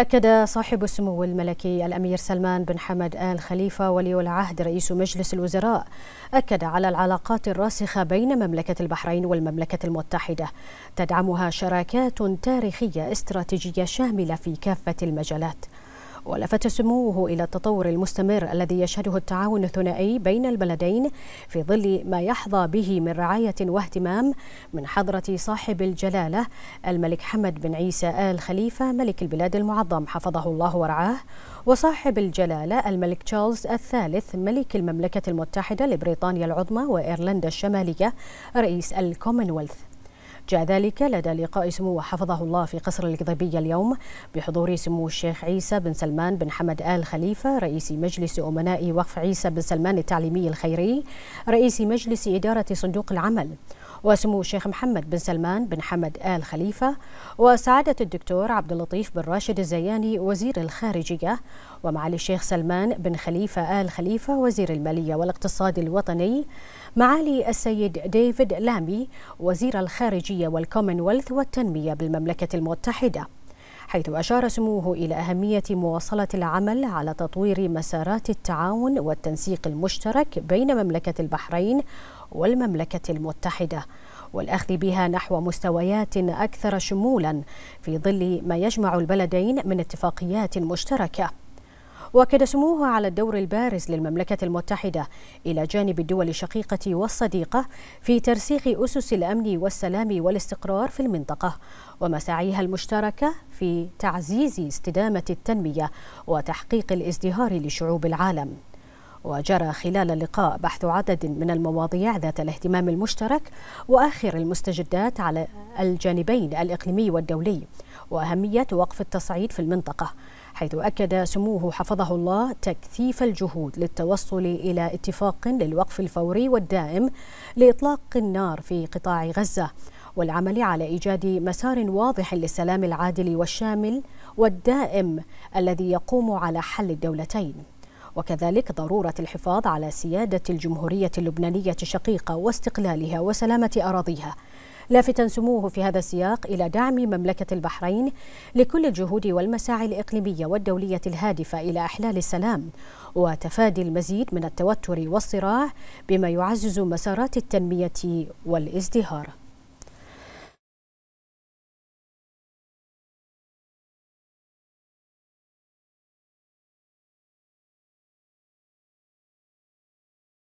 أكد صاحب السمو الملكي الأمير سلمان بن حمد آل خليفة ولي العهد رئيس مجلس الوزراء أكد على العلاقات الراسخة بين مملكة البحرين والمملكة المتحدة تدعمها شراكات تاريخية استراتيجية شاملة في كافة المجالات ولفت سموه إلى التطور المستمر الذي يشهده التعاون الثنائي بين البلدين في ظل ما يحظى به من رعاية واهتمام من حضرة صاحب الجلالة الملك حمد بن عيسى آل خليفة ملك البلاد المعظم حفظه الله ورعاه وصاحب الجلالة الملك تشارلز الثالث ملك المملكة المتحدة لبريطانيا العظمى وإيرلندا الشمالية رئيس الكومنولث جاء ذلك لدى لقاء سمو حفظه الله في قصر القضيبية اليوم بحضور سمو الشيخ عيسى بن سلمان بن حمد آل خليفة رئيس مجلس أمناء وقف عيسى بن سلمان التعليمي الخيري رئيس مجلس إدارة صندوق العمل وسمو الشيخ محمد بن سلمان بن حمد آل خليفة وسعادة الدكتور عبد اللطيف بن راشد الزياني وزير الخارجية ومعالي الشيخ سلمان بن خليفة آل خليفة وزير المالية والاقتصاد الوطني معالي السيد ديفيد لامي وزير الخارجية والكومنولث والتنمية بالمملكة المتحدة حيث أشار سموه إلى أهمية مواصلة العمل على تطوير مسارات التعاون والتنسيق المشترك بين مملكة البحرين والمملكة المتحدة والأخذ بها نحو مستويات أكثر شمولا في ظل ما يجمع البلدين من اتفاقيات مشتركة واكد سموه على الدور البارز للمملكة المتحدة إلى جانب الدول الشقيقة والصديقة في ترسيخ أسس الأمن والسلام والاستقرار في المنطقة ومساعيها المشتركة في تعزيز استدامة التنمية وتحقيق الازدهار لشعوب العالم وجرى خلال اللقاء بحث عدد من المواضيع ذات الاهتمام المشترك واخر المستجدات على الجانبين الاقليمي والدولي واهميه وقف التصعيد في المنطقه حيث أكد سموه حفظه الله تكثيف الجهود للتوصل إلى اتفاق للوقف الفوري والدائم لإطلاق النار في قطاع غزة والعمل على إيجاد مسار واضح للسلام العادل والشامل والدائم الذي يقوم على حل الدولتين وكذلك ضرورة الحفاظ على سيادة الجمهورية اللبنانية الشقيقة واستقلالها وسلامة أراضيها لافتا سموه في هذا السياق إلى دعم مملكة البحرين لكل الجهود والمساعي الإقليمية والدولية الهادفة إلى إحلال السلام وتفادي المزيد من التوتر والصراع بما يعزز مسارات التنمية والازدهار